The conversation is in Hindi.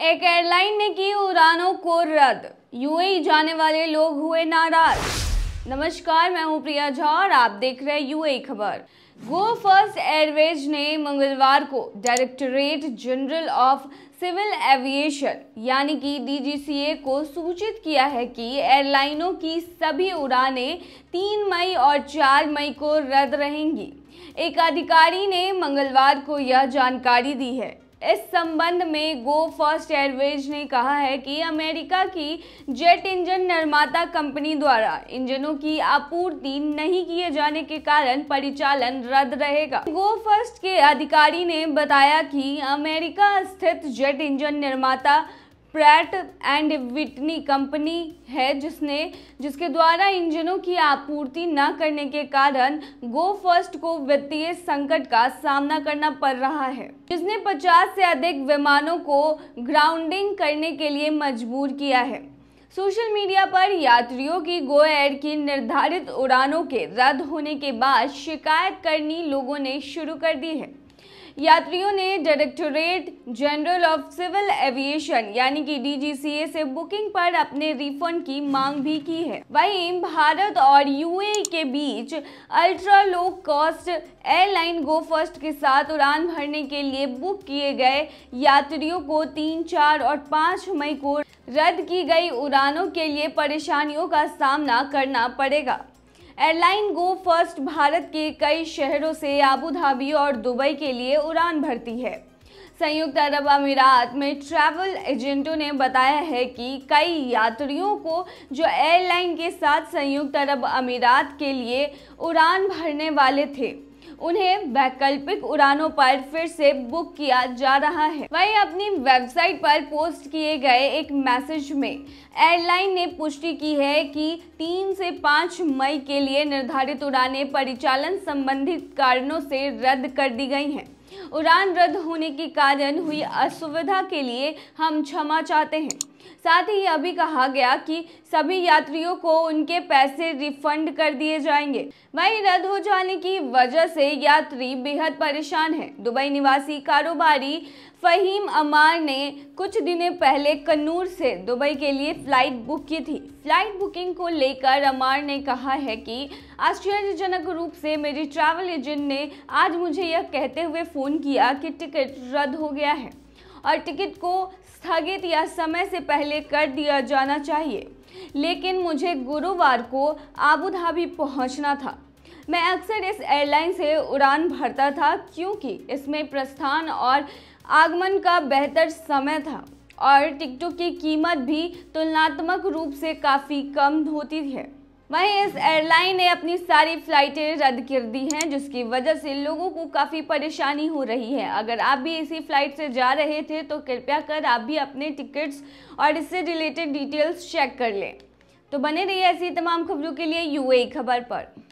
एक एयरलाइन ने की उड़ानों को रद्द यूएई जाने वाले लोग हुए नाराज नमस्कार मैं हूं प्रिया झा और आप देख रहे हैं यूएई खबर गो फर्स्ट एयरवेज ने मंगलवार को directorate general of civil aviation यानी कि डीजीसीए को सूचित किया है कि एयरलाइनों की सभी उड़ानें तीन मई और चार मई को रद्द रहेंगी एक अधिकारी ने मंगलवार को यह जानकारी दी है इस संबंध में गो फर्स्ट एयरवेज ने कहा है कि अमेरिका की जेट इंजन निर्माता कंपनी द्वारा इंजनों की आपूर्ति नहीं किए जाने के कारण परिचालन रद्द रहेगा गो फर्स्ट के अधिकारी ने बताया कि अमेरिका स्थित जेट इंजन निर्माता प्रैट एंड विटनी कंपनी है जिसने जिसके द्वारा इंजनों की आपूर्ति न करने के कारण गो फर्स्ट को वित्तीय संकट का सामना करना पड़ रहा है जिसने 50 से अधिक विमानों को ग्राउंडिंग करने के लिए मजबूर किया है सोशल मीडिया पर यात्रियों की गो एयर की निर्धारित उड़ानों के रद्द होने के बाद शिकायत करनी लोगों ने शुरू कर दी है यात्रियों ने directorate general of civil aviation यानी कि डीजीसीए से बुकिंग पर अपने रिफंड की मांग भी की है वहीं भारत और यूए के बीच ultra low cost airline Go First के साथ उड़ान भरने के लिए बुक किए गए यात्रियों को तीन चार और पाँच मई को रद्द की गई उड़ानों के लिए परेशानियों का सामना करना पड़ेगा एयरलाइन गो फर्स्ट भारत के कई शहरों से आबू धाबी और दुबई के लिए उड़ान भरती है संयुक्त अरब अमीरात में ट्रैवल एजेंटों ने बताया है कि कई यात्रियों को जो एयरलाइन के साथ संयुक्त अरब अमीरात के लिए उड़ान भरने वाले थे उन्हें वैकल्पिक उड़ानों पर फिर से बुक किया जा रहा है वहीं अपनी वेबसाइट पर पोस्ट किए गए एक मैसेज में एयरलाइन ने पुष्टि की है कि तीन से पाँच मई के लिए निर्धारित उड़ानें परिचालन संबंधित कारणों से रद्द कर दी गई हैं उड़ान रद्द होने के कारण हुई असुविधा के लिए हम क्षमा चाहते हैं साथ ही यह भी कहा गया कि सभी यात्रियों को उनके पैसे रिफंड कर दिए जाएंगे वहीं रद्द हो जाने की वजह से यात्री बेहद परेशान है दुबई निवासी कारोबारी फहीम अमार ने कुछ दिनों पहले कन्नूर से दुबई के लिए फ्लाइट बुक की थी फ्लाइट बुकिंग को लेकर अमार ने कहा है कि आश्चर्यजनक रूप से मेरी ट्रैवल एजेंट ने आज मुझे यह कहते हुए फ़ोन किया कि टिकट रद्द हो गया है और टिकट को स्थगित या समय से पहले कर दिया जाना चाहिए लेकिन मुझे गुरुवार को आबू धाबी पहुँचना था मैं अक्सर इस एयरलाइन से उड़ान भरता था क्योंकि इसमें प्रस्थान और आगमन का बेहतर समय था और टिकटों की कीमत भी तुलनात्मक रूप से काफ़ी कम होती है वहीं इस एयरलाइन ने अपनी सारी फ्लाइटें रद्द कर दी हैं जिसकी वजह से लोगों को काफ़ी परेशानी हो रही है अगर आप भी इसी फ्लाइट से जा रहे थे तो कृपया कर आप भी अपने टिकट्स और इससे रिलेटेड डिटेल्स चेक कर लें तो बने रहिए ऐसी तमाम खबरों के लिए यूएई खबर पर